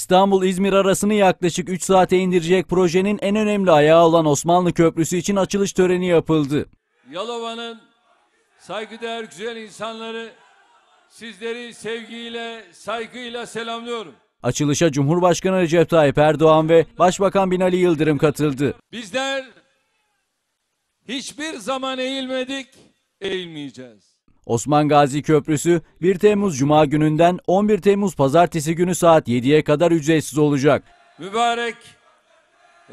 İstanbul-İzmir arasını yaklaşık 3 saate indirecek projenin en önemli ayağı olan Osmanlı Köprüsü için açılış töreni yapıldı. Yalova'nın saygıdeğer güzel insanları sizleri sevgiyle, saygıyla selamlıyorum. Açılışa Cumhurbaşkanı Recep Tayyip Erdoğan ve Başbakan Binali Yıldırım katıldı. Bizler hiçbir zaman eğilmedik, eğilmeyeceğiz. Osman Gazi Köprüsü 1 Temmuz Cuma gününden 11 Temmuz Pazartesi günü saat 7'ye kadar ücretsiz olacak. Mübarek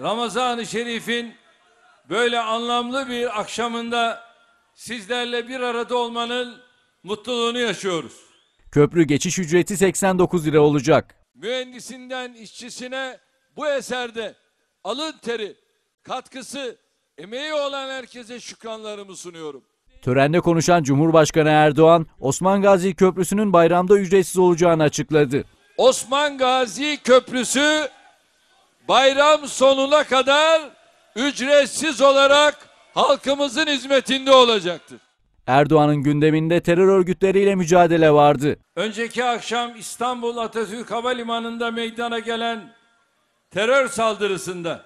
Ramazan-ı Şerif'in böyle anlamlı bir akşamında sizlerle bir arada olmanın mutluluğunu yaşıyoruz. Köprü geçiş ücreti 89 lira olacak. Mühendisinden işçisine bu eserde alın teri, katkısı, emeği olan herkese şükranlarımı sunuyorum. Törende konuşan Cumhurbaşkanı Erdoğan, Osman Gazi Köprüsü'nün bayramda ücretsiz olacağını açıkladı. Osman Gazi Köprüsü bayram sonuna kadar ücretsiz olarak halkımızın hizmetinde olacaktır. Erdoğan'ın gündeminde terör örgütleriyle mücadele vardı. Önceki akşam İstanbul Atatürk Havalimanı'nda meydana gelen terör saldırısında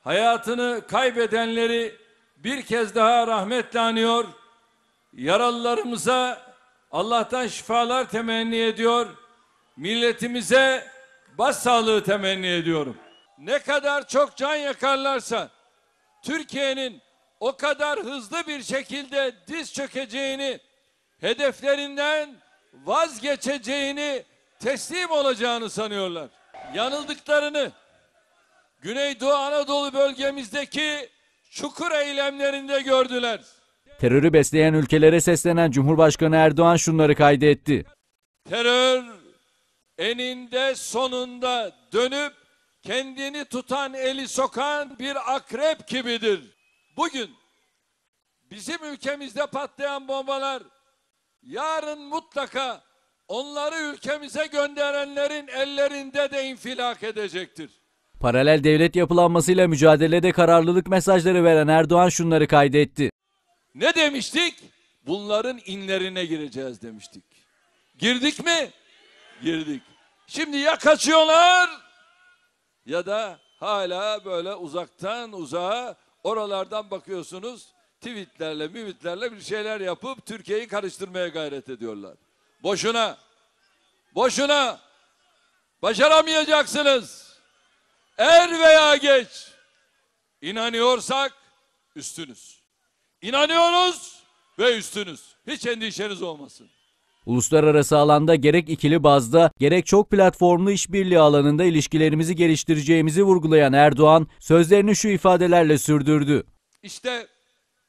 hayatını kaybedenleri bir kez daha rahmetle anıyor. Yaralılarımıza Allah'tan şifalar temenni ediyor. Milletimize bas sağlığı temenni ediyorum. Ne kadar çok can yakarlarsa Türkiye'nin o kadar hızlı bir şekilde diz çökeceğini, hedeflerinden vazgeçeceğini, teslim olacağını sanıyorlar. Yanıldıklarını Güneydoğu Anadolu bölgemizdeki çukur eylemlerinde gördüler. Terörü besleyen ülkelere seslenen Cumhurbaşkanı Erdoğan şunları kaydetti. Terör eninde sonunda dönüp kendini tutan eli sokan bir akrep gibidir. Bugün bizim ülkemizde patlayan bombalar yarın mutlaka onları ülkemize gönderenlerin ellerinde de infilak edecektir. Paralel devlet yapılanmasıyla mücadelede kararlılık mesajları veren Erdoğan şunları kaydetti. Ne demiştik? Bunların inlerine gireceğiz demiştik. Girdik mi? Girdik. Şimdi ya kaçıyorlar ya da hala böyle uzaktan uzağa oralardan bakıyorsunuz tweetlerle, müvitlerle bir şeyler yapıp Türkiye'yi karıştırmaya gayret ediyorlar. Boşuna. Boşuna. Başaramayacaksınız. Er veya geç inanıyorsak üstünüz. İnanıyoruz ve üstünüz. Hiç endişeniz olmasın. Uluslararası alanda gerek ikili bazda gerek çok platformlu işbirliği alanında ilişkilerimizi geliştireceğimizi vurgulayan Erdoğan sözlerini şu ifadelerle sürdürdü. İşte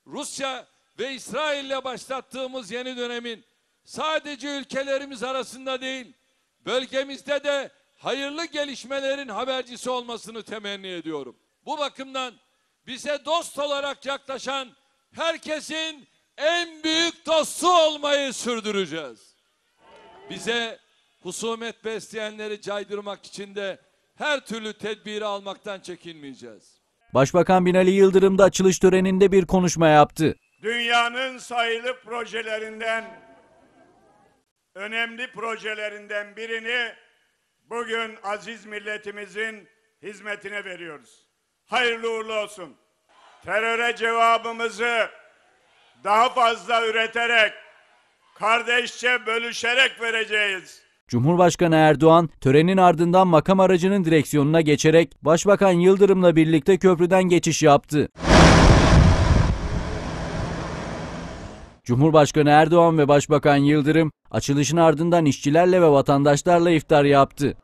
Rusya ve İsrail ile başlattığımız yeni dönemin sadece ülkelerimiz arasında değil, bölgemizde de hayırlı gelişmelerin habercisi olmasını temenni ediyorum. Bu bakımdan bize dost olarak yaklaşan herkesin en büyük dostu olmayı sürdüreceğiz. Bize husumet besleyenleri caydırmak için de her türlü tedbiri almaktan çekinmeyeceğiz. Başbakan Binali Yıldırım da açılış töreninde bir konuşma yaptı. Dünyanın sayılı projelerinden önemli projelerinden birini bugün aziz milletimizin hizmetine veriyoruz. Hayırlı uğurlu olsun. Teröre cevabımızı daha fazla üreterek, kardeşçe bölüşerek vereceğiz. Cumhurbaşkanı Erdoğan törenin ardından makam aracının direksiyonuna geçerek Başbakan Yıldırım'la birlikte köprüden geçiş yaptı. Cumhurbaşkanı Erdoğan ve Başbakan Yıldırım açılışın ardından işçilerle ve vatandaşlarla iftar yaptı.